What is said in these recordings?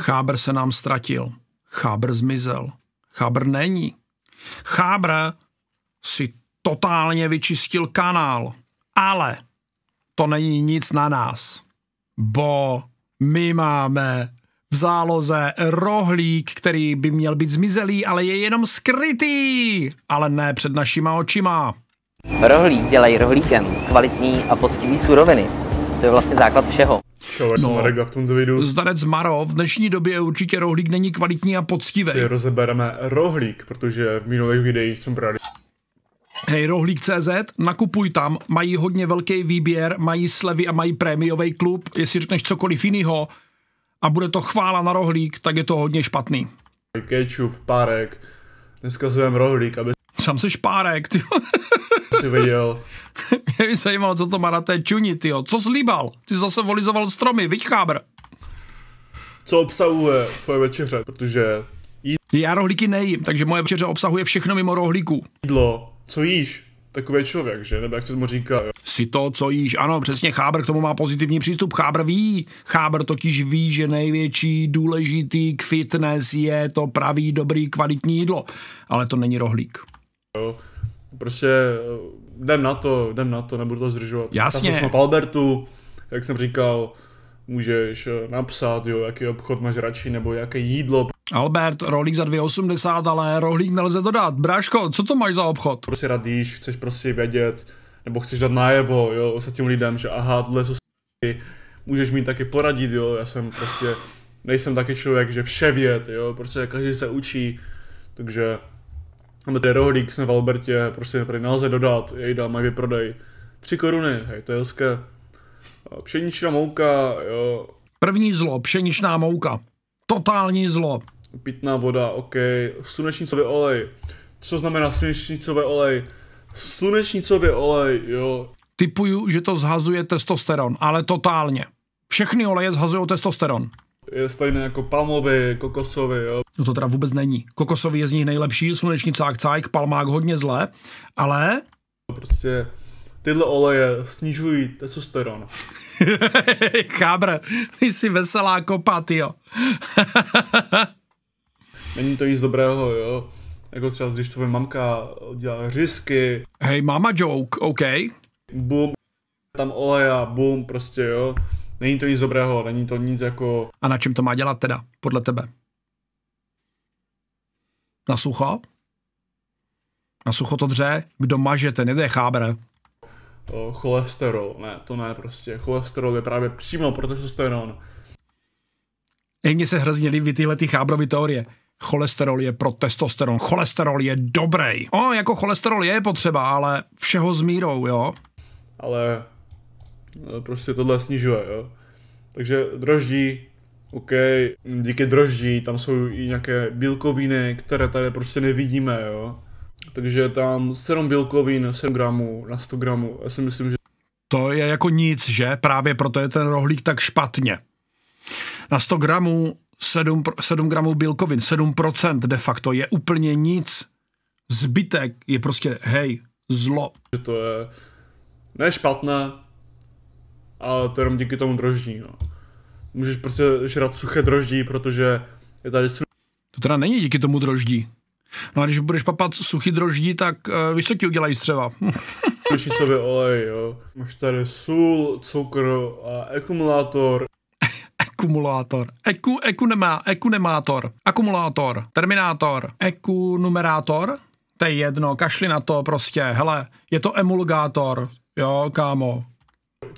Chábr se nám ztratil. Chábr zmizel. Chábr není. Chábr si totálně vyčistil kanál. Ale to není nic na nás. Bo my máme v záloze rohlík, který by měl být zmizelý, ale je jenom skrytý, ale ne před našima očima. Rohlík dělají rohlíkem, kvalitní a poctivý suroviny. To je vlastně základ všeho. No, Zdanec Maro, v dnešní době určitě rohlík není kvalitní a poctivý. Si rozebereme rohlík, protože v minulých videích jsme brali Hej, rohlík.cz, nakupuj tam, mají hodně velký výběr, mají slevy a mají prémiový klub. Jestli řekneš cokoliv jiného a bude to chvála na rohlík, tak je to hodně špatný. Kečup, párek, dneska zveme rohlík, aby Sam se špárek, ty. Jsi viděl. Mě by zajímalo, co to má na té čuni, ty. Co slíbal? Ty zase volizoval stromy, vychábr. Co obsahuje tvoje večeře, protože jí... Já rohlíky nejím, takže moje večeře obsahuje všechno mimo rohlíků. Jídlo, co jíš? Takový člověk, že? Nebo jak se mu říká, jo? Si to, co jíš. Ano, přesně, Chábr k tomu má pozitivní přístup. Chábr ví. Chábr totiž ví, že největší důležitý k fitness je to pravý, dobrý, kvalitní jídlo. Ale to není rohlík. Jo. Prostě eh, jdem na to, jdem na to, nebudu to zdržovat. Jasně. jsme v Albertu, jak jsem říkal, můžeš eh, napsat, jo, jaký obchod máš radši, nebo jaké jídlo. Albert, rohlík za 2,80, ale rohlík nelze dodat. Bráško, co to máš za obchod? Prostě radíš, chceš prostě vědět, nebo chceš dát najevo, jo, ostatním lidem, že aha, tohle jsou můžeš mi taky poradit, jo, já jsem prostě, nejsem taky člověk, že vše věd, jo, prostě každý se učí, takže máme ten rohlík jsme v Albertě, prostě tady nelze dodat, dám, mají vyprodej. Tři koruny, hej, to je hezké. Eh, pšeničná mouka, jo. První zlo, pšeničná mouka. Totální zlo. Pitná voda, OK. Slunečnicový olej. Co znamená slunečnicový olej? Slunečnicový olej, jo. Typuju, že to zhazuje testosteron, ale totálně. Všechny oleje zhazují testosteron. Je stejné jako palmový, kokosový, jo, No to teda vůbec není. Kokosový je z nich nejlepší, sluneční cák cajk, palmák hodně zlé, ale... Prostě tyhle oleje snižují testosteron. Chábr, ty jsi veselá kopa, jo. Není to nic dobrého, jo. Jako třeba, když tvoje mamka dělá řisky. Hej, mama joke, OK. Bum, tam oleja, bum, prostě, jo. Není to nic dobrého, není to nic jako... A na čem to má dělat teda, podle tebe? na sucho. Na sucho to dře, kdo maže, ten jede chábr. O, cholesterol, ne, to ne prostě. Cholesterol je právě přímo protestosteron. I mně se hrozně líbí tyhle ty chábrovy teorie. Cholesterol je pro testosteron, cholesterol je dobrý. O, jako cholesterol je potřeba, ale všeho s mírou, jo? Ale no, prostě tohle snižuje, jo? Takže droždí, OK, díky droždí, tam jsou i nějaké bílkoviny, které tady prostě nevidíme, jo. Takže tam 7 bílkovin, 7 gramů na 100 gramů. Já si myslím, že... To je jako nic, že? Právě proto je ten rohlík tak špatně. Na 100 gramů 7, 7 gramů bílkovin, 7% de facto je úplně nic. Zbytek je prostě, hej, zlo. Že To je ne špatné, ale to jenom díky tomu droždí, no můžeš prostě žrat suché droždí, protože je tady... To teda není díky tomu droždí. No a když budeš papat suchý droždí, tak uh, víš, co ti udělají střeva. Pešicový olej, jo. Máš tady sůl, cukr a akumulátor. Akumulátor. Eku, eku nemá, eku nemátor. Akumulátor. Terminátor. Eku numerátor. To je jedno, kašli na to prostě. Hele, je to emulgátor. Jo, kámo,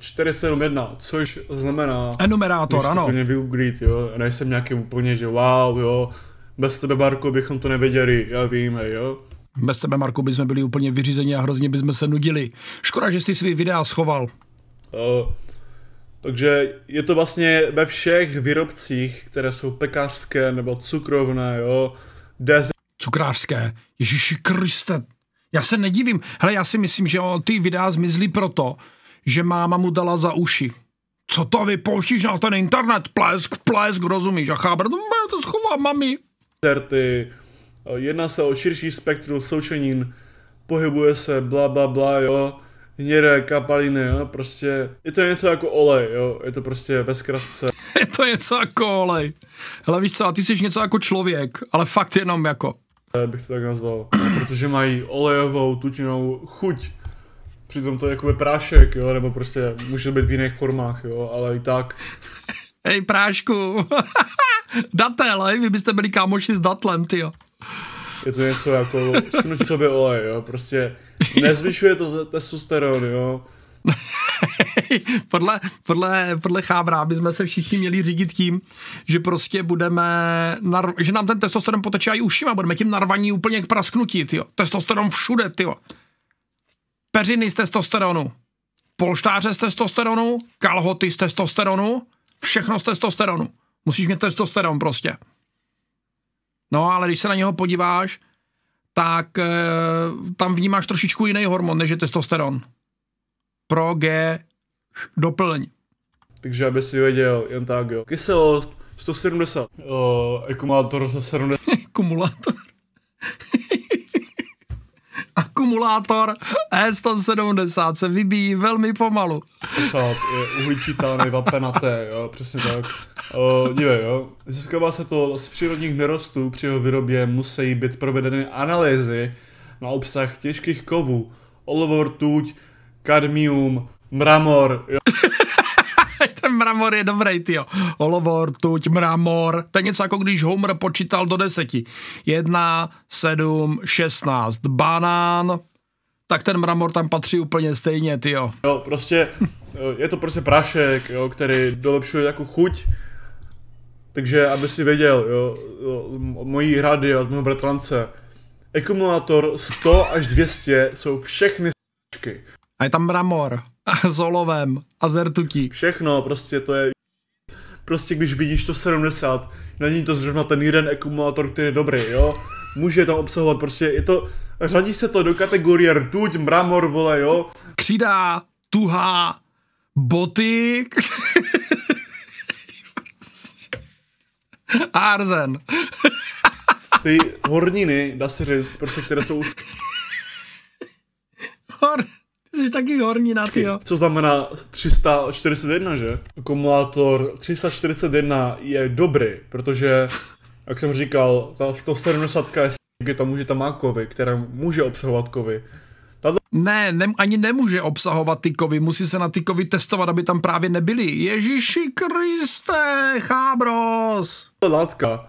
471, což znamená... Enumerátor, ano. Úplně vyuglit, jo. Nejsem nějaký úplně, že wow, jo. Bez tebe, Marko, bychom to nevěděli, já vím, jo. Bez tebe, Marko, bychom byli úplně vyřízeni a hrozně bychom se nudili. Škoda, že jsi svý videa schoval. Uh, takže je to vlastně ve všech výrobcích, které jsou pekářské nebo cukrovné, jo. Dez... Cukrářské. Ježíši Kriste. Já se nedivím. Hele, já si myslím, že ty videa zmizly proto, že máma mu dala za uši. Co to vypouštíš na ten internet? Plesk, plesk, rozumíš? A chábr, no, to, to schová mami. Certy, jedná se o širší spektrum součenin, pohybuje se bla bla bla, jo, hnědé kapaliny, jo, prostě, je to něco jako olej, jo, je to prostě ve zkratce. je to něco jako olej. Hele víš co, a ty jsi něco jako člověk, ale fakt jenom jako. Eh, bych to tak nazval, protože mají olejovou tučinou chuť. Přitom to je jako prášek, jo, nebo prostě může být v jiných formách, jo, ale i tak. Hej, prášku. Datel, hej, vy byste byli kámoši s datlem, ty jo. Je to něco jako stručcový olej, jo, prostě nezvyšuje to testosteron, jo. podle, podle, podle chábra by jsme se všichni měli řídit tím, že prostě budeme, nar, že nám ten testosteron poteče i ušima, budeme tím narvaní úplně k prasknutí, jo. Testosteron všude, jo peřiny z testosteronu, polštáře z testosteronu, kalhoty z testosteronu, všechno z testosteronu. Musíš mít testosteron prostě. No ale když se na něho podíváš, tak e, tam vnímáš trošičku jiný hormon, než je testosteron. Pro G doplň. Takže aby si věděl, jen tak jo. Kyselost 170. Uh, eh, akumulátor 70. akumulátor akumulátor E170 se vybíjí velmi pomalu. Passat je uhlíčitelný, vapenaté, jo, přesně tak. dívej, jo. Získává se to z přírodních nerostů, při jeho výrobě musí být provedeny analýzy na obsah těžkých kovů, olovo, rtuť, kadmium, mramor, jo ten mramor je dobrý, jo. Olovor, tuť, mramor. To je něco jako když Homer počítal do deseti. Jedna, sedm, šestnáct. Banán, tak ten mramor tam patří úplně stejně, ty jo. prostě eh, je to prostě prášek, jo, který dolepšuje jako chuť, takže aby si věděl, jo, mojí rady od mého bratrance, akumulátor 100 až 200 jsou všechny A je tam mramor a s olovem a zertutí. Všechno, prostě to je... Prostě když vidíš to 70, není to zrovna ten jeden akumulátor, který je dobrý, jo? Může to obsahovat prostě, je to... Řadí se to do kategorie rtuť, mramor, vole, jo? Křída, tuhá, boty... arzen. Ty horniny, dá se říct, prostě, které jsou... Hor... Jsi taky na ty jo. Co znamená 341, že? Akumulátor 341 je dobrý, protože, jak jsem říkal, ta 170 je tomu, že tam má kovy, které může obsahovat kovy. Tato... Ne, ne, ani nemůže obsahovat ty kovy, musí se na ty kovy testovat, aby tam právě nebyly. Ježíši Kriste, chábros! Ta látka,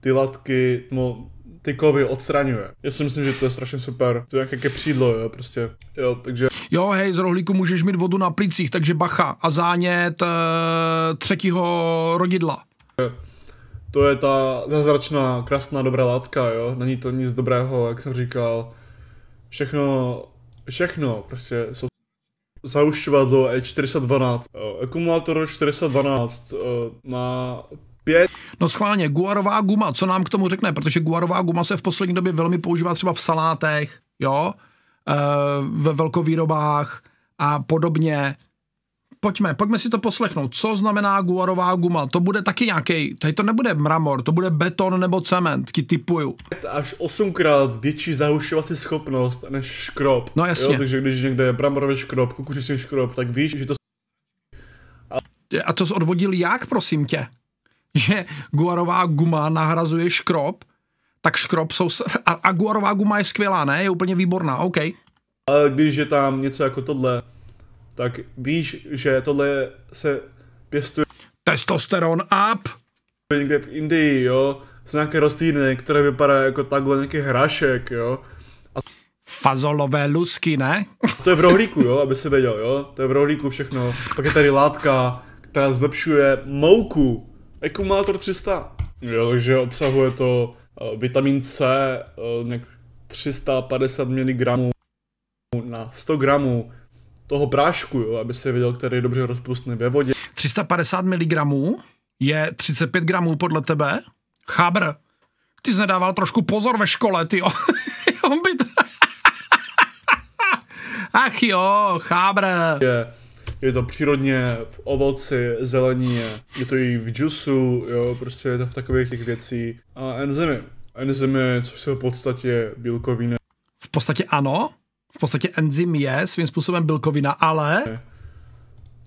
ty látky, no, ty kovy odstraňuje. Já si myslím, že to je strašně super. To je nějaké přídlo, jo, prostě. Jo, takže jo, hej, z rohlíku můžeš mít vodu na plicích, takže bacha a zánět e, třetího rodidla. To je ta zázračná, krásná, dobrá látka, jo. Není to nic dobrého, jak jsem říkal. Všechno, všechno, prostě jsou zaušťovat do E412. Eh, akumulátor 412 eh, má pět. No schválně, guarová guma, co nám k tomu řekne? Protože guarová guma se v poslední době velmi používá třeba v salátech, jo? Eh, ve velkovýrobách a podobně. Pojďme, pojďme si to poslechnout. Co znamená guarová guma? To bude taky nějaký, tady to nebude mramor, to bude beton nebo cement, ti typuju. Až osmkrát větší zahušovací schopnost než škrob. No jasně. Jo, takže když někde je mramorový škrob, kukuřičný škrob, tak víš, že to... A, a to jsi odvodil jak, prosím tě? Že guarová guma nahrazuje škrob? tak škrob jsou... A, Aguarová guma je skvělá, ne? Je úplně výborná, OK. Ale když je tam něco jako tohle, tak víš, že tohle se pěstuje... Testosteron up! Někde v Indii, jo? Z nějaké rostliny, které vypadá jako takhle nějaký hrašek, jo? A... Fazolové lusky, ne? to je v rohlíku, jo? Aby se věděl, jo? To je v rohlíku všechno. Pak je tady látka, která zlepšuje mouku. Akumulátor 300. Jo, takže obsahuje to Eh, vitamin C eh, nějak 350 mg na 100 gramů toho prášku, jo, aby se viděl, který je dobře rozpustný ve vodě. 350 mg je 35 gramů podle tebe? Chábr, ty jsi nedával trošku pozor ve škole, ty Ach jo, chábr. Je je to přírodně v ovoci, zelení, je to i v džusu, jo, prostě je to v takových těch věcí. A enzymy. Enzymy, co jsou v podstatě bílkoviny. V podstatě ano, v podstatě enzym je svým způsobem bílkovina, ale...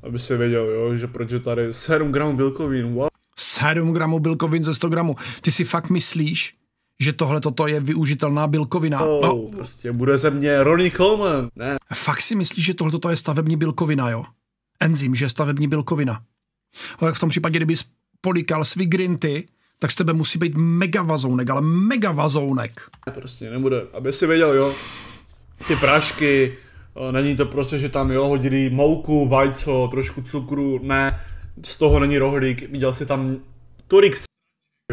Aby se věděl, jo, že proč je tady 7 gramů bílkovin, wow. 7 gramů bílkovin ze 100 gramů. Ty si fakt myslíš, že tohle toto je využitelná bílkovina. Oh, no. prostě bude ze mě Ronnie Coleman. Ne. Fakt si myslíš, že tohle toto je stavební bílkovina, jo? enzym, že je stavební bílkovina. Ale v tom případě, kdyby polikal grinty, tak z tebe musí být megavazounek, ale megavazounek. Prostě nebude, aby si věděl, jo, ty prášky, eh, není to prostě, že tam jo, hodili mouku, vajco, trošku cukru, ne, z toho není rohlík, viděl si tam tolik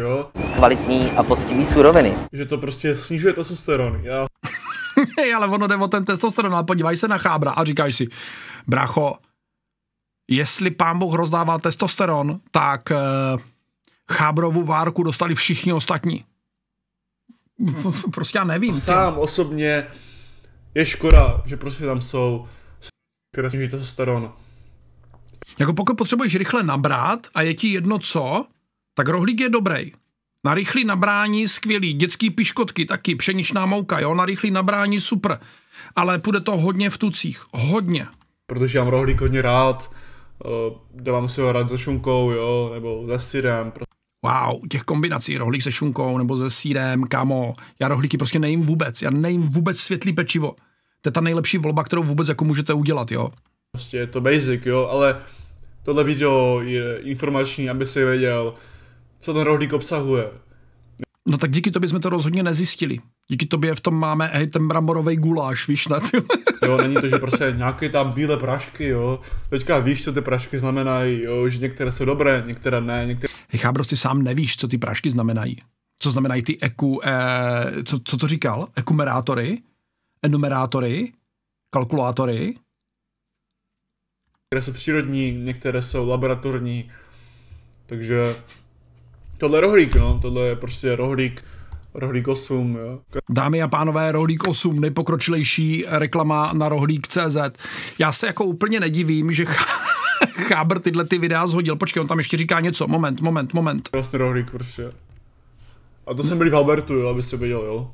jo. Kvalitní a poctivý suroviny. Že to prostě snižuje testosteron, já... ale ono jde o ten testosteron, ale podívaj se na chábra a říkáš si, bracho, jestli pán Bůh rozdával testosteron, tak e, eh, chábrovou várku dostali všichni ostatní. Prostě já nevím. Sám tě. osobně je škoda, že prostě tam jsou které snižují testosteron. Jako pokud potřebuješ rychle nabrat a je ti jedno co, tak rohlík je dobrý. Na rychlý nabrání skvělý, dětský piškotky taky, pšeničná mouka, jo, na rychlý nabrání super. Ale půjde to hodně v tucích, hodně. Protože já mám rohlík hodně rád, Eh, dávám si ho rád se šunkou, jo, nebo se sírem. Wow, těch kombinací rohlík se šunkou nebo se sírem, kamo, já rohlíky prostě nejím vůbec, já nejím vůbec světlý pečivo. To je ta nejlepší volba, kterou vůbec jako můžete udělat, jo. Prostě je to basic, jo, ale tohle video je informační, aby si věděl, co ten rohlík obsahuje. No tak díky to bychom to rozhodně nezjistili. Díky tobě v tom máme, hej, ten mramorový guláš, víš, na ty. Jo, není to, že prostě nějaké tam bílé prašky, jo. Teďka víš, co ty prašky znamenají, jo, že některé jsou dobré, některé ne, některé... Hej, chábros, ty sám nevíš, co ty prašky znamenají. Co znamenají ty eku, eh, co, co to říkal? Ekumerátory? Enumerátory? Kalkulátory? Některé jsou přírodní, některé jsou laboratorní, takže tohle je rohlík, no, tohle je prostě rohlík, Rohlík 8, jo. Dámy a pánové, Rohlík 8, nejpokročilejší reklama na rohlík.cz. Já se jako úplně nedivím, že Chábr tyhle ty videa zhodil. Počkej, on tam ještě říká něco. Moment, moment, moment. Vlastně rohlík prostě. A to jsem byl v Albertu, jo, abyste viděl, jo.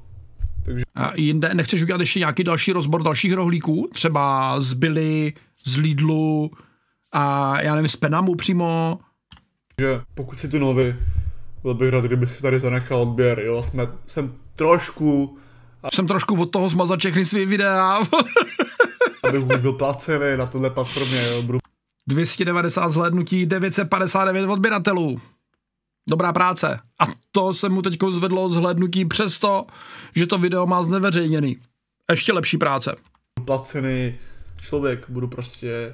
Takže... A jinde, nechceš udělat ještě nějaký další rozbor dalších rohlíků? Třeba z Billy, z Lidlu a já nevím, z Penamu přímo? Že pokud si tu nový byl bych rád, kdyby si tady zanechal odběr, jo, jsme, jsem trošku... A... Jsem trošku od toho zmazat všechny svý videa. abych už byl placený na tohle platformě, jo, budu... 290 zhlédnutí, 959 odběratelů. Dobrá práce. A to se mu teď zvedlo zhlédnutí přesto, že to video má zneveřejněný. Ještě lepší práce. Placený člověk, budu prostě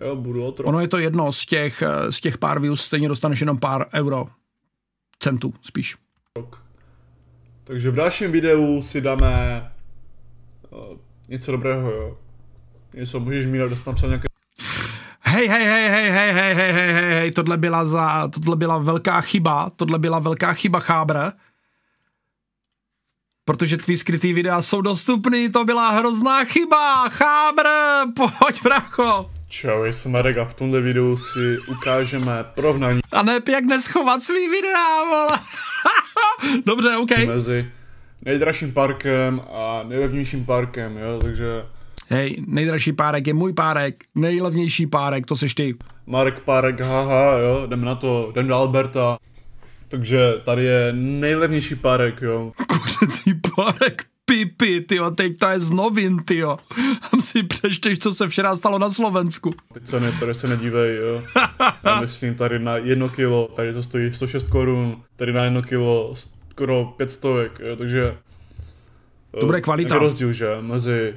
Jo, budu otrok. Ono je to jedno, z těch, eh, z těch pár views stejně dostaneš jenom pár euro centů spíš. Takže v dalším videu si dáme uh, něco dobrého, jo. Něco můžeš mít, dostat napsat nějaké hej, hej, hej, hej, hej, hej, hej, hej, hej, tohle byla za, tohle byla velká chyba, tohle byla velká chyba chábre protože tvý skrytý videa jsou dostupný, to byla hrozná chyba, chábr, pojď bracho. Čau, jsem Marek a v tomhle videu si ukážeme porovnání. A ne, jak neschovat svý videa, vole. Dobře, OK. Mezi nejdražším parkem a nejlevnějším parkem, jo, takže... Hej, nejdražší párek je můj párek, nejlevnější párek, to seš ty. Marek Párek, haha, jo, jdem na to, jdem do Alberta. Takže tady je nejlevnější párek, jo. Kuřecí párek, pipi, ty jo, teď to je z novin, jo. Tam si přečteš, co se včera stalo na Slovensku. Ty ne, tady se nedívej, jo. Já myslím tady na jedno kilo, tady to stojí 106 korun, tady na jedno kilo skoro 500, jo, takže... To bude eh, kvalita. Je jako rozdíl, že, mezi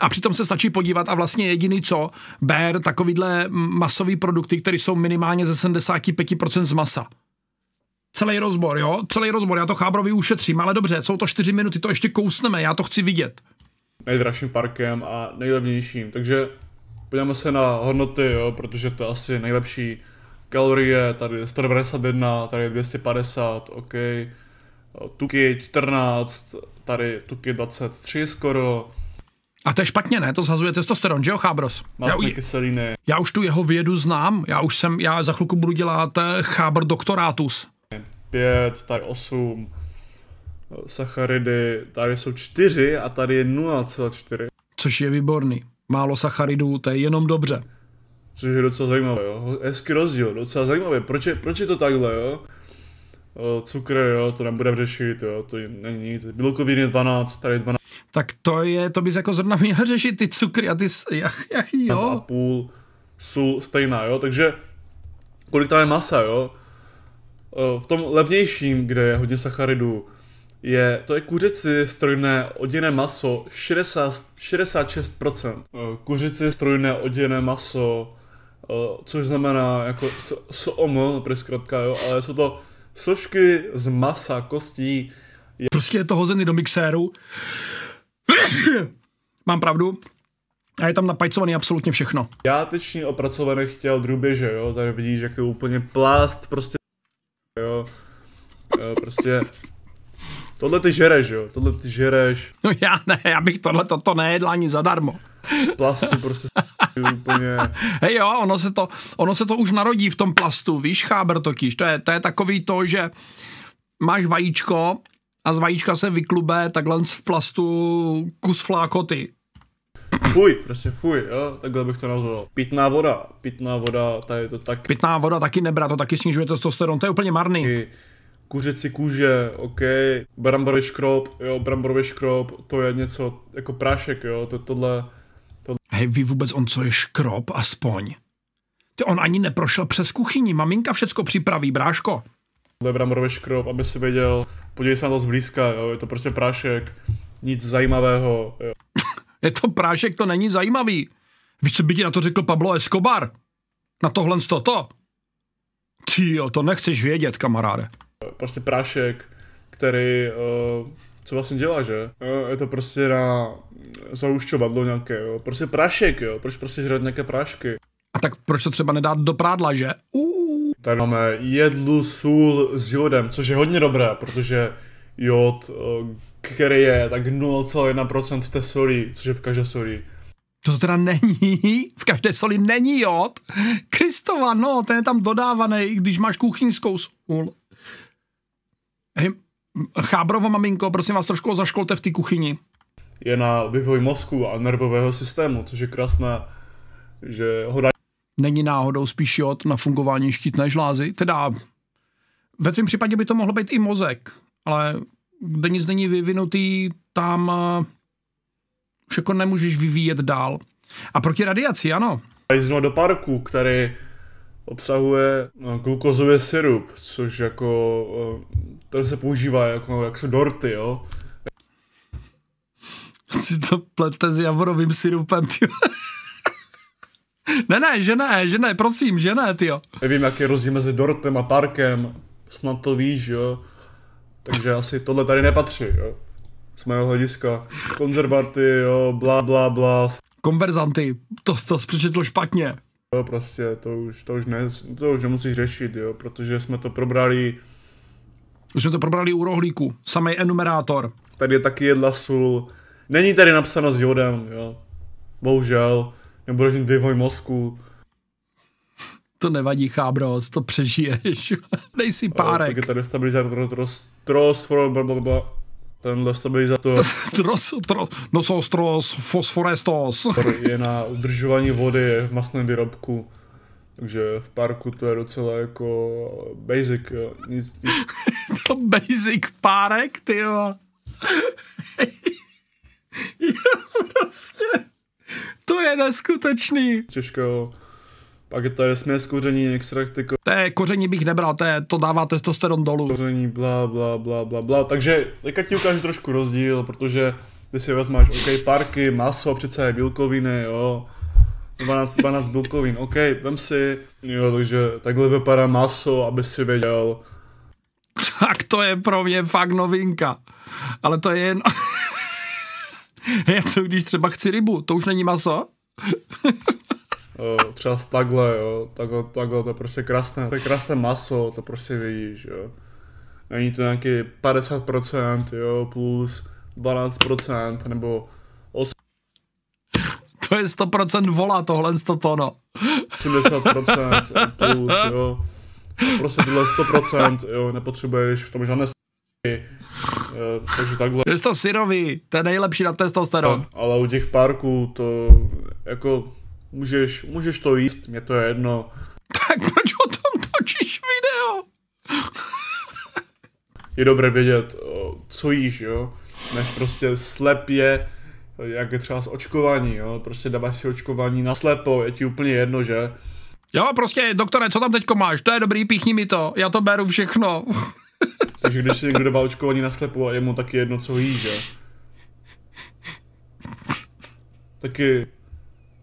a přitom se stačí podívat a vlastně jediný co, ber takovýhle masový produkty, které jsou minimálně ze 75% z masa celý rozbor, jo, celý rozbor, já to Chábrovi ušetřím, ale dobře, jsou to čtyři minuty, to ještě kousneme, já to chci vidět. Nejdražším parkem a nejlevnějším, takže podíváme se na hodnoty, jo, protože to je asi nejlepší. Kalorie, tady 191, tady 250, OK. Tuky 14, tady tuky 23 skoro. A to je špatně, ne? To zhazuje testosteron, že jo, Chábros? Másné kyseliny. Já už tu jeho vědu znám, já už jsem, já za chvilku budu dělat eh, chábr doktorátus. 5, tady 8, sacharidy, tady jsou 4 a tady je 0,4. Což je výborný. Málo sacharidů, to je jenom dobře. Což je docela zajímavé, jo. Hezký rozdíl, docela zajímavé. Proč je, proč je to takhle, jo? Cukr, jo, to nebudeme řešit, jo, to není nic. Bílkoviny 12, tady 12. Tak to je, to bys jako zrovna měl řešit ty cukry a ty, jach, jach, jo. A půl, jsou stejná, jo, takže kolik tam je masa, jo? Eh, v tom levnějším, kde je hodně sacharidů, je, to je kuřici strojné oděné maso 60, 66%. Kuřici strojné oděné maso, eh, což znamená jako SOM, pro zkrátka, jo, ale jsou to složky z masa, kostí. Je... Prostě je to hozený do mixéru. Mám pravdu. A je tam napajcovaný absolutně všechno. Já tečně opracovaný chtěl drůběže, jo, tady vidíš, jak to je úplně plást, prostě jo. Eh, prostě Tohle ty žereš, jo? Tohle ty žereš. No já ne, já bych tohle toto nejedl ani zadarmo. Plastu prostě úplně. Hej jo, ono se, to, ono se to už narodí v tom plastu, víš, chábr totiž. To je, to je takový to, že máš vajíčko a z vajíčka se vyklube takhle v plastu kus flákoty fuj, prostě fuj, jo, takhle bych to nazval. Pitná voda, pitná voda, tady to tak. Pitná voda taky nebrat, to taky snižuje testosteron, to je úplně marný. I kuřecí kůže, ok, bramborový škrob, jo, bramborový škrob, to je něco jako prášek, jo, to tohle. tohle. Hej, ví vůbec on, co je škrob aspoň? Ty on ani neprošel přes kuchyni, maminka všecko připraví, bráško. Tohle je bramborový škrob, aby si věděl, podívej se na to zblízka, jo, je to prostě prášek, nic zajímavého, jo. Je to prášek, to není zajímavý. Víš, co by ti na to řekl Pablo Escobar? Na tohle z toto? Ty jo, to nechceš vědět, kamaráde. Prostě prášek, který... Uh, co vlastně dělá, že? Uh, je to prostě na zaušťovadlo nějaké, jo. Prostě prášek, jo. Proč prostě žrat nějaké prášky? A tak proč to třeba nedát do prádla, že? Uuu. Tady máme jedlu sůl s jodem, což je hodně dobré, protože jod uh, který je tak 0,1% té soli, což je v každé soli. To teda není, v každé soli není jod. Kristova, no, ten je tam dodávaný, i když máš kuchyňskou sůl. Hej, chábrovo, maminko, prosím vás, trošku zaškolte v té kuchyni. Je na vývoj mozku a nervového systému, což je krásné, že ho dá... Není náhodou spíš jod na fungování štítné žlázy? Teda ve tvém případě by to mohlo být i mozek, ale kde nic není vyvinutý, tam eh, jako nemůžeš vyvíjet dál. A proti radiaci, ano. Jsme do parku, který obsahuje eh, glukozový syrup, což jako, eh, to se používá jako, jak jsou dorty, jo. Si to plete s javorovým syrupem, ty. ne, ne, že ne, že ne, prosím, že ne, ty. Nevím, jaký je rozdíl mezi dortem a parkem, snad to víš, jo takže asi tohle tady nepatří, jo. Z mého hlediska. Konzervaty, jo, bla, bla, bla. Konverzanty, to, to jsi přečetl špatně. Jo, prostě, to už, to už, ne, to už nemusíš řešit, jo, protože jsme to probrali už jsme to probrali u rohlíku, samý enumerátor. Tady je taky jedla sůl. Není tady napsáno s jodem, jo. Bohužel. Nebudeš mít vývoj mozku to nevadí, chábros, to přežiješ. Dej si párek. Tak je tady stabilizátor, tros, tros, blablabla. Tenhle stabilizátor. Tros, tros, nosos, tros, fosforestos. Je na udržování vody v masném výrobku. Takže v parku to je docela jako basic, jo. Nic, nic. to basic párek, ty jo. prostě. To je neskutečný. Těžko, pak je tady směs koření, extrakt, ty ko... Jako- to je koření bych nebral, to, je, to dává testosteron dolů. Koření, bla, bla, bla, bla, bla. Takže teďka ti ukážu trošku rozdíl, protože ty si vezmáš, OK, parky, maso, přece je bílkoviny, jo. 12, 12 bílkovin, OK, vem si, jo, takže takhle vypadá maso, aby si věděl. Tak to je pro mě fakt novinka. Ale to je jen... Já co, když třeba chci rybu, to už není maso? třeba takhle, jo, takhle, takhle, to je prostě krásné, to je krásné maso, to prostě vidíš, jo. Není to nějaký 50%, jo, plus 12%, nebo 8... To je 100% vola tohle 100 tono. 80% plus, jo. Prostě tohle 100%, jo, nepotřebuješ v tom žádné s... takže takhle. Je to syrový, to je nejlepší na testosteron. ale u těch parků to jako Můžeš, můžeš to jíst, mě to je jedno. Tak proč o tom točíš video? je dobré vědět, co jíš, jo? Než prostě slepě, jak je třeba s očkování, jo? Prostě dáváš si očkování na slepo, je ti úplně jedno, že? Jo, prostě, doktore, co tam teďko máš? To je dobrý, píchni mi to, já to beru všechno. Takže když si někdo dává očkování na slepo a je mu taky jedno, co jí, že? Taky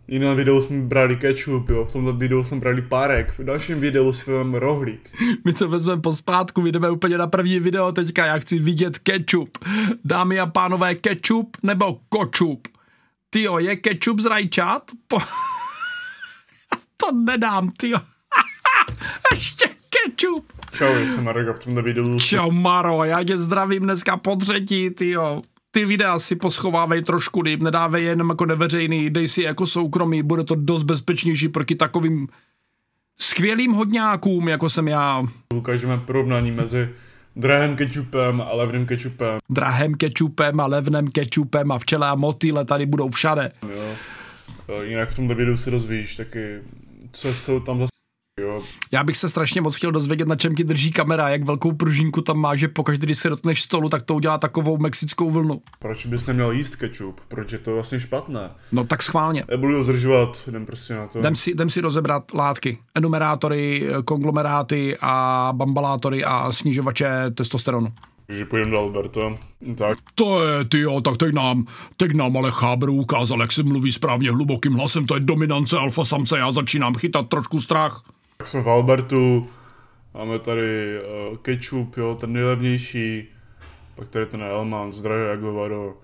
jiném videu jsme brali ketchup, jo, v tomto videu jsme brali párek, v dalším videu si vezmeme rohlík. My to vezmeme pospátku, my jdeme úplně na první video teďka, já chci vidět ketchup. Dámy a pánové, ketchup nebo kočup? Tyjo, je ketchup z rajčat? Po... to nedám, tyjo. Ještě ketchup. Čau, jsem Marek a v tomto videu... Čau Maro, já tě zdravím dneska po třetí, tyjo ty videa si poschovávej trošku líp, nedávej jenom jako neveřejný, dej si jako soukromý, bude to dost bezpečnější proti takovým skvělým hodňákům, jako jsem já. Ukážeme porovnání mezi drahým kečupem a levným kečupem. Drahým kečupem a levným kečupem a včela a motýle tady budou všade. Jo. Jinak v tomto videu si dozvíš taky, co jsou tam za Jo. Já bych se strašně moc chtěl dozvědět, na čem ti drží kamera, jak velkou pružinku tam má, že pokaždé, když se dotkneš stolu, tak to udělá takovou mexickou vlnu. Proč bys neměl jíst kečup? Proč je to vlastně špatné? No tak schválně. Nebudu zdržovat, jdem prostě na to. Jdem si, jdem si rozebrat látky, enumerátory, eh, konglomeráty a bambalátory a snižovače testosteronu. Že půjdeme do Alberta, tak. To je, ty jo, tak teď nám, teď nám ale chábr ukázal, jak se mluví správně hlubokým hlasem, to je dominance alfa samce, já začínám chytat trošku strach. Tak jsme v Albertu, máme tady uh, ketchup, jo, ten nejlevnější, pak tady ten Elman, zdravé Jaguaro.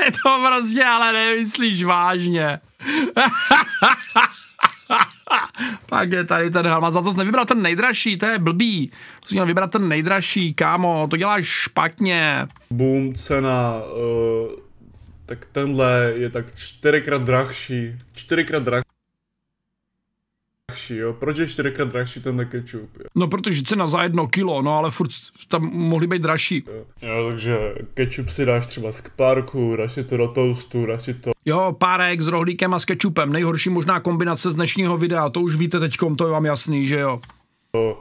je to prostě ale nemyslíš vážně. Pak je tady ten helma. Za to jsi nevybral ten nejdražší, to je blbý. To jsi měl vybrat ten nejdražší, kámo, to děláš špatně. Boom, cena, uh, tak tenhle je tak čtyřikrát drahší. Čtyřikrát drahší dražší, jo? Proč je čtyřka dražší ten kečup? Jo? No protože cena za jedno kilo, no ale furt tam mohly být dražší. Jo, jo takže kečup si dáš třeba z kpárku, dáš si to do toastu, dáš si to... Jo, párek s rohlíkem a s kečupem, nejhorší možná kombinace z dnešního videa, to už víte teďkom, to je vám jasný, že jo? Jo,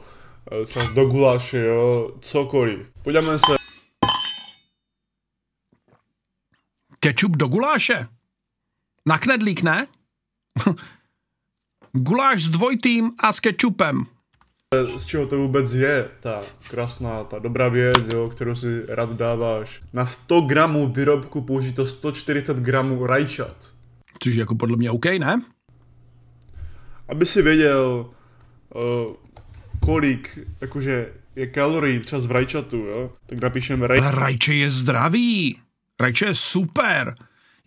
eh, třeba do guláše, jo, cokoliv. Pojďme se... Kečup do guláše? Na knedlík, ne? Guláš s dvojitým a s kečupem. E, z čeho to vůbec je, ta krásná, ta dobrá věc, jo, kterou si rád dáváš. Na 100 gramů výrobku použito 140 gramů rajčat. Což je jako podle mě OK, ne? Aby si věděl, uh, kolik jakože je kalorii třeba v rajčatu, jo? tak napíšeme raj... Ale rajče je zdravý, rajče je super.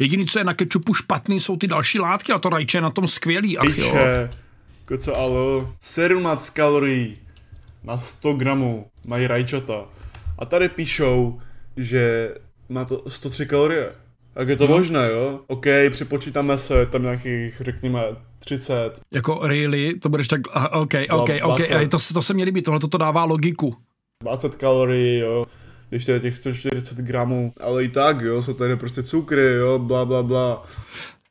Jediný, co je na kečupu špatný, jsou ty další látky a to rajče je na tom skvělý. Ach, Piče, koco alo, 17 kalorií na 100 gramů mají rajčata. A tady píšou, že má to 103 kalorie. Jak je to no. možné, jo? OK, připočítáme se tam nějakých, řekněme, 30. Jako really? To budeš tak, OK, OK, OK, 20. to, to se mi líbí, tohle to dává logiku. 20 kalorií, jo když teda těch 140 gramů, ale i tak, jo, jsou tady prostě cukry, jo, bla, bla, bla.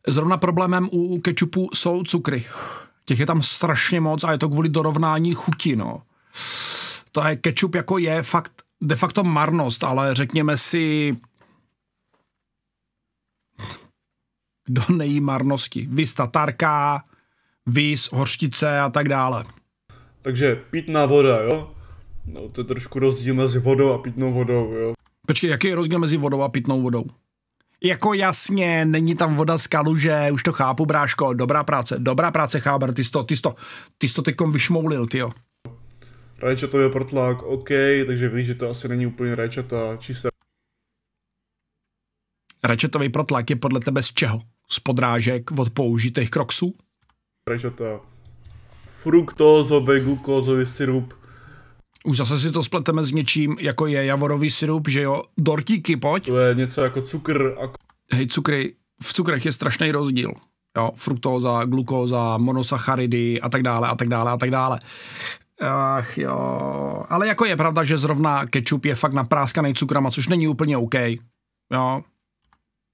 Zrovna problémem u kečupu jsou cukry. Těch je tam strašně moc a je to kvůli dorovnání chuti, no. To je kečup jako je fakt de facto marnost, ale řekněme si, kdo nejí marnosti. Vy statárka, vys, hořtice a tak dále. Takže pitná voda, jo? No, to je trošku rozdíl mezi vodou a pitnou vodou, jo. Počkej, jaký je rozdíl mezi vodou a pitnou vodou? Jako jasně, není tam voda z kaluže, už to chápu, bráško, dobrá práce, dobrá práce, cháber, ty jsi to, ty jsi to, ty jsi to teďkom vyšmoulil, jo. Rajčato je protlak, OK, takže víš, že to asi není úplně rajčata, čistá. Rajčatový protlak je podle tebe z čeho? Z podrážek od použitých kroksů? Rajčata. Fruktózový glukózový syrup už zase si to spleteme s něčím, jako je javorový syrup, že jo? Dortíky, pojď. To je něco jako cukr. A... Hej, cukry. V cukrech je strašný rozdíl. Jo, fruktóza, glukóza, monosacharidy a tak dále, a tak dále, a tak dále. Ach jo. Ale jako je pravda, že zrovna kečup je fakt napráskaný cukrama, což není úplně OK. Jo.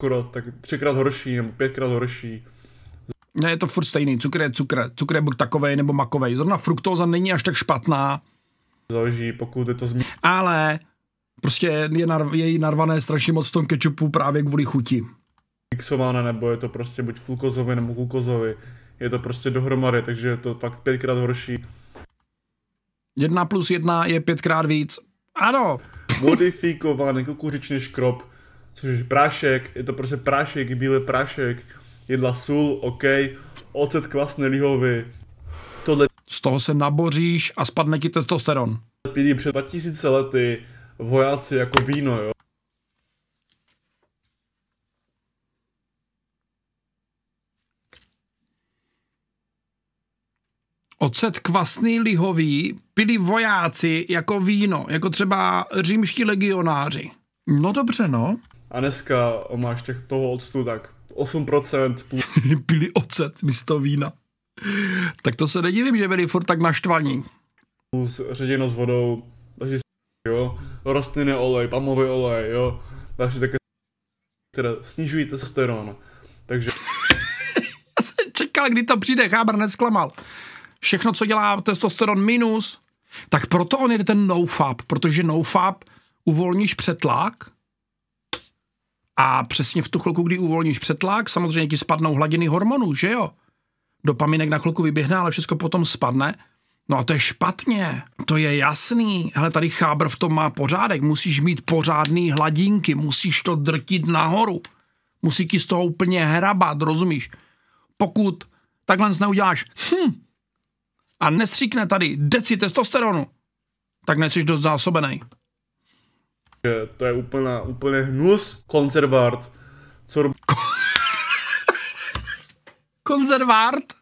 Akorát tak třikrát horší nebo pětkrát horší. Ne, je to furt stejný. Cukr je cukr. Cukr je buď takovej nebo makovej. Zrovna fruktóza není až tak špatná, založí, pokud je to zmí... Ale prostě je, nar- je jí narvané strašně moc v tom kečupu právě kvůli chuti. Fixované nebo je to prostě buď flukozovi nebo glukozovi. Je to prostě dohromady, takže je to fakt pětkrát horší. Jedna plus jedna je pětkrát víc. Ano. Modifikovaný kukuřičný škrob, což je prášek, je to prostě prášek, bílý prášek, jedla sůl, OK, ocet kvasné lihovy, z toho se naboříš a spadne ti testosteron. Pili před 2000 lety vojáci jako víno, jo. Ocet kvasný lihový pili vojáci jako víno, jako třeba římští legionáři. No dobře, no. A dneska máš těch toho octu tak 8% půl. pili ocet místo vína tak to se nedivím, že byli furt tak naštvaní. Ředěno s vodou, takže jo, rostliny olej, pamový olej, jo, další také, které snižují testosteron. Takže... Já jsem čekal, kdy to přijde, chábr nesklamal. Všechno, co dělá testosteron minus, tak proto on jede ten nofap, protože nofap uvolníš přetlak a přesně v tu chvilku, kdy uvolníš přetlak, samozřejmě ti spadnou hladiny hormonů, že jo? dopaminek na chvilku vyběhne, ale všechno potom spadne. No a to je špatně, to je jasný. Hele, tady chábr v tom má pořádek, musíš mít pořádný hladinky, musíš to drtit nahoru. Musí ti z toho úplně hrabat, rozumíš? Pokud takhle neuděláš hm, a nestříkne tady deci testosteronu, tak nejsi dost zásobený. To je úplná, úplně hnus konzervart. Co... Konzervart?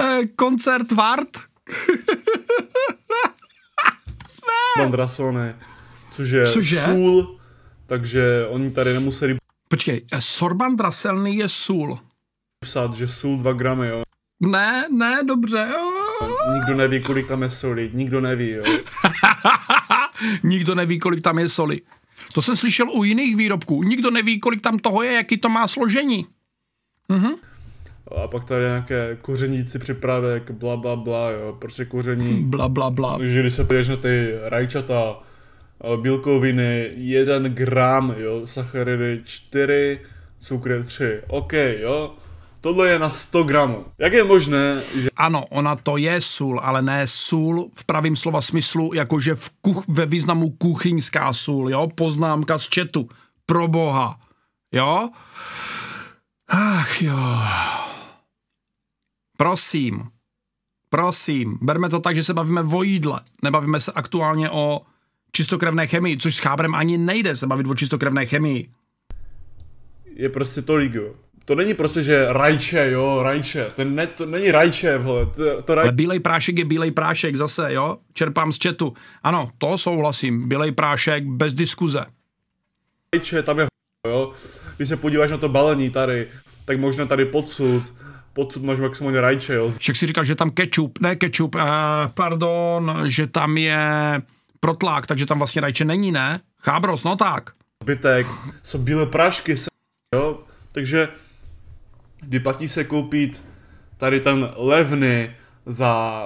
Eh, koncert Vart. Mandrasone, což je, což je sůl, takže oni tady nemuseli... Počkej, eh, sorban draselný je sůl. Psát, že sůl 2 gramy, jo. Ne, ne, dobře. Nikdo neví, kolik tam je soli, nikdo neví, jo. nikdo neví, kolik tam je soli. To jsem slyšel u jiných výrobků. Nikdo neví, kolik tam toho je, jaký to má složení. Mhm a pak tady nějaké kuřeníci připravek, bla bla bla, jo, prostě kuření. Bla bla bla. Takže když se podíváš na ty rajčata, eh, bílkoviny, 1 gram, jo, sacharidy 4, cukr 3, ok, jo. Tohle je na 100 gramů. Jak je možné, že... Ano, ona to je sůl, ale ne sůl v pravém slova smyslu, jakože v kuch, ve významu kuchyňská sůl, jo? Poznámka z četu. Pro boha. Jo? Ach jo. Prosím, prosím, berme to tak, že se bavíme o jídle, nebavíme se aktuálně o čistokrevné chemii, což s chábrem ani nejde se bavit o čistokrevné chemii. Je prostě tolik, jo. To není prostě, že rajče, jo, rajče. To, ne, to není rajče, vole. To, to raj... Ale bílej prášek je bílej prášek zase, jo. Čerpám z četu. Ano, to souhlasím. Bílej prášek bez diskuze. Rajče, tam je jo. Když se podíváš na to balení tady, tak možná tady podsud, Podsud máš maximálně rajče, jo. Však si říkal, že tam ketchup, ne ketchup, eh, pardon, že tam je protlák, takže tam vlastně rajče není, ne? Chábros, no tak. Zbytek, jsou bílé prašky, se, jo, takže vyplatí se koupit tady ten levny za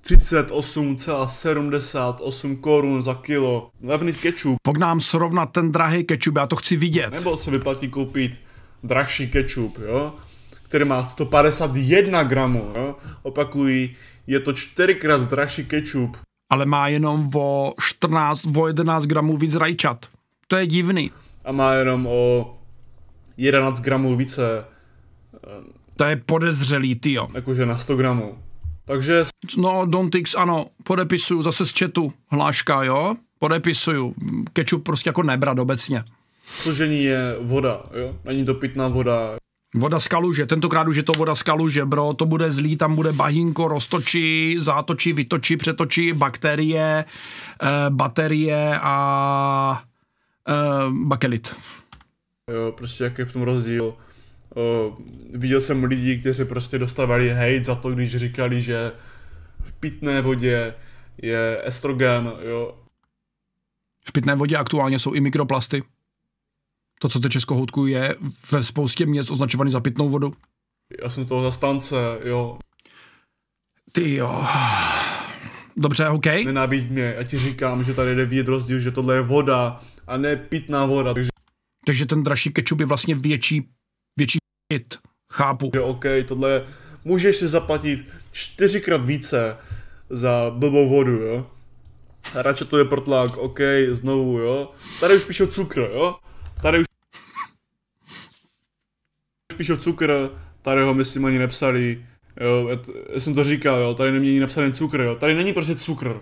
38,78 eh, korun za kilo. Levný kečup. Pok nám srovnat ten drahý kečup, já to chci vidět. Nebo se vyplatí koupit drahší kečup, jo? který má 151 gramů. Jo? Opakují, je to čtyřikrát dražší kečup. Ale má jenom o 14, o 11 gramů víc rajčat. To je divný. A má jenom o 11 gramů více. Eh, to je podezřelý, tyjo. Jakože na 100 gramů. Takže... No, Dontix, ano, podepisuju zase z chatu, hláška, jo? Podepisuju. Kečup prostě jako nebrat obecně. Složení je voda, jo? Není to pitná voda, Voda z kaluže, tentokrát už je to voda z kaluže, bro, to bude zlý, tam bude bahínko, roztočí, zátočí, vytočí, přetočí, bakterie, e, baterie a e, bakelit. Jo, prostě jaký je v tom rozdíl. O, viděl jsem lidi, kteří prostě dostávali hejt za to, když říkali, že v pitné vodě je estrogen, jo. V pitné vodě aktuálně jsou i mikroplasty to, co teď Českohoutku je ve spoustě měst označovaný za pitnou vodu. Já jsem toho zastánce, jo. Ty jo. Dobře, OK. Nenávidí mě, já ti říkám, že tady jde vidět rozdíl, že tohle je voda a ne pitná voda. Takže, takže ten dražší kečup je vlastně větší, větší pit. Chápu. Jo, OK, tohle je, můžeš si zaplatit čtyřikrát více za blbou vodu, jo. radši to je protlak, OK, znovu, jo. Tady už píšou cukr, jo. Tady už píšou cukr, tady ho myslím ani nepsali, jo, já jsem to říkal, jo, tady není napsaný cukr, jo, tady není prostě cukr.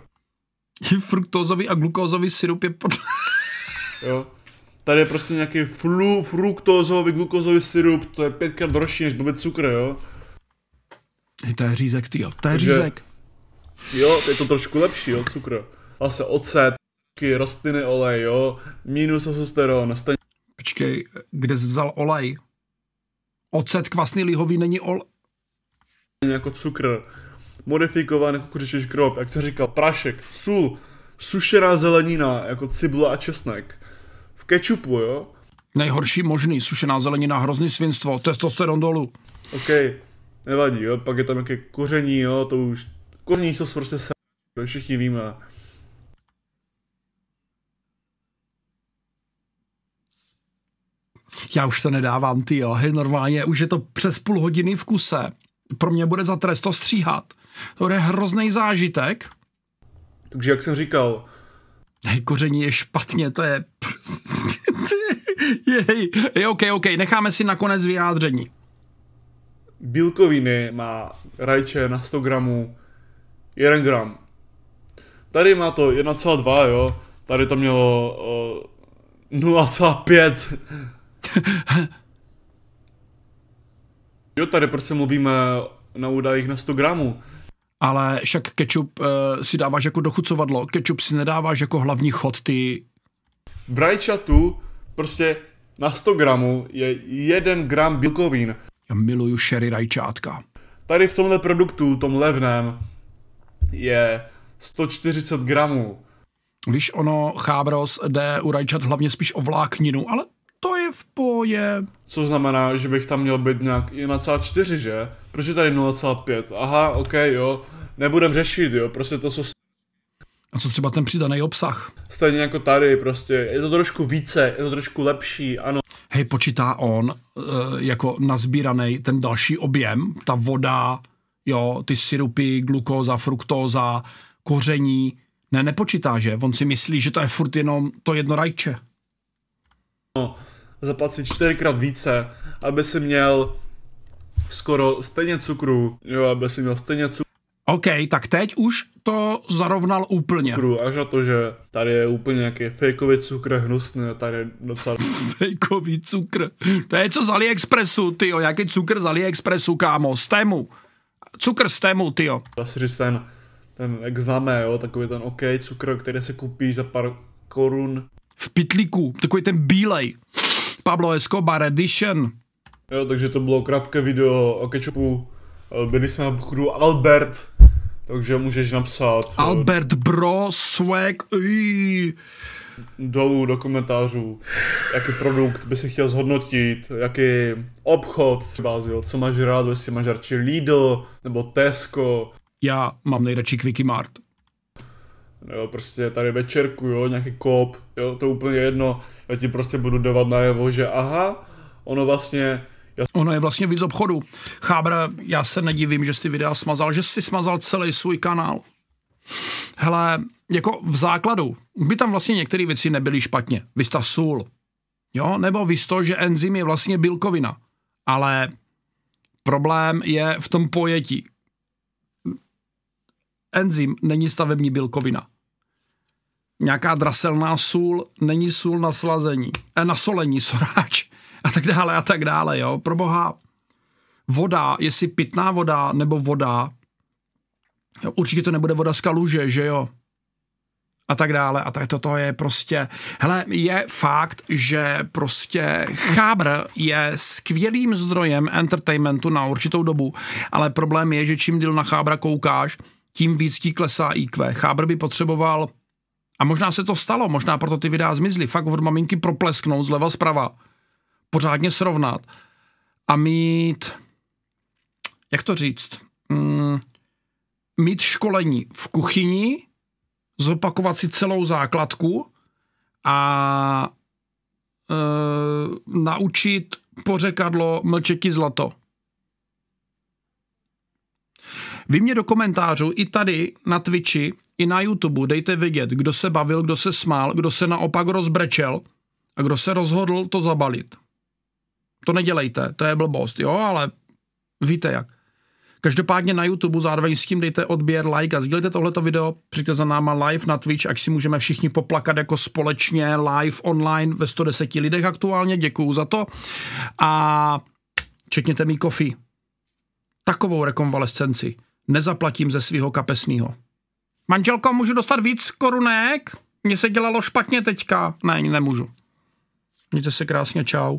Fruktózový a glukózový syrup je pod... jo. Tady je prostě nějaký flu, fruktózový, glukózový syrup, to je pětkrát dražší než blbec cukr, jo. Je to je řízek, ty jo, to je Takže, řízek. Jo, je to trošku lepší, jo, cukr. Zase ocet, rostliny, olej, jo, minus testosteron, stejně. Počkej, kde jsi vzal olej? Ocet kvasný lihový není ol... Jako cukr, modifikovaný jako kuřičeš krop, jak se říkal, prášek, sůl, sušená zelenina, jako cibula a česnek. V kečupu, jo? Nejhorší možný, sušená zelenina, hrozný svinstvo, testosteron dolů. OK, nevadí, jo, pak je tam nějaké koření, jo, to už, koření jsou prostě se, všichni víme. já už se nedávám, ty jo, hej, normálně, už je to přes půl hodiny v kuse. Pro mě bude za trest to stříhat. To bude hrozný zážitek. Takže jak jsem říkal, Hej, koření je špatně, to je... Jej, prostě- je, OK, OK, necháme si nakonec vyjádření. Bílkoviny má rajče na 100 gramů 1 gram. Tady má to 1,2, jo. Tady to mělo uh, eh, 0,5 jo, tady prostě mluvíme na údajích na 100 gramů. Ale však ketchup uh, eh, si dáváš jako dochucovadlo, ketchup si nedáváš jako hlavní chod, ty... V rajčatu prostě na 100 gramů je 1 gram bílkovin. Já miluju sherry rajčátka. Tady v tomhle produktu, tom levném, je 140 gramů. Víš, ono chábros jde u rajčat hlavně spíš o vlákninu, ale v pohodě. Co znamená, že bych tam měl být nějak 1,4, že? Proč je tady 0,5? Aha, ok, jo, nebudem řešit, jo, prostě to jsou... A co třeba ten přidaný obsah? Stejně jako tady, prostě, je to trošku více, je to trošku lepší, ano. Hej, počítá on eh, jako nazbíraný ten další objem, ta voda, jo, ty sirupy, glukóza, fruktóza, koření, ne, nepočítá, že? On si myslí, že to je furt jenom to jedno rajče. No, zaplatit čtyřikrát více, aby si měl skoro stejně cukru, jo, aby si měl stejně cukru. OK, tak teď už to zarovnal úplně. Cukru, až na to, že tady je úplně nějaký fejkový cukr hnusný, tady je docela... fejkový cukr, to je co z AliExpressu, tyjo, jaký cukr z AliExpressu, kámo, z tému. Cukr z tému, tyjo. Dá si říct ten, ten, jak známe, jo, takový ten OK cukr, který se kupí za pár korun. V pitlíku, takový ten bílej. Pablo Escobar Edition. Jo, takže to bylo krátké video o ketchupu. Eh, byli jsme na obchodu Albert, takže můžeš napsat. Albert Bro Swag. Uj. Dolů do komentářů, jaký produkt by si chtěl zhodnotit, jaký obchod třeba, jo, co máš rád, jestli máš radši Lidl nebo Tesco. Já mám nejradši Quickie Mart nebo prostě tady večerku, jo, nějaký kop, jo, to je úplně jedno, já ti prostě budu dávat najevo, že aha, ono vlastně Ono je vlastně víc obchodu. Chábr, já se nedivím, že jsi ty videa smazal, že jsi smazal celý svůj kanál. Hele, jako v základu, by tam vlastně některé věci nebyly špatně. Vy ta sůl, jo? Nebo vy to, že enzym je vlastně bílkovina. Ale problém je v tom pojetí enzym není stavební bílkovina. Nějaká draselná sůl není sůl na slazení, E, na solení, soráč a tak dále a tak dále, jo. Pro boha, voda, jestli pitná voda nebo voda, jo, určitě to nebude voda z kaluže, že jo. A tak dále. A tak toto je prostě, hele, je fakt, že prostě chábr je skvělým zdrojem entertainmentu na určitou dobu, ale problém je, že čím díl na chábra koukáš, tím víc ti klesá IQ. Chábr by potřeboval, a možná se to stalo, možná proto ty videa zmizly, fakt od maminky proplesknout zleva zprava, pořádně srovnat a mít, jak to říct, mm, mít školení v kuchyni, zopakovat si celou základku a e, naučit pořekadlo mlčeti zlato. Vy mě do komentářů i tady na Twitchi, i na YouTube dejte vidět, kdo se bavil, kdo se smál, kdo se naopak rozbrečel a kdo se rozhodl to zabalit. To nedělejte, to je blbost, jo, ale víte jak. Každopádně na YouTube zároveň s tím dejte odběr, like a sdílejte tohleto video, přijďte za náma live na Twitch, ať si můžeme všichni poplakat jako společně live online ve 110 lidech aktuálně, děkuju za to a četněte mi kofi. Takovou rekonvalescenci nezaplatím ze svého kapesního. Manželko, můžu dostat víc korunek? Mně se dělalo špatně teďka. Ne, nemůžu. Mějte se krásně, čau.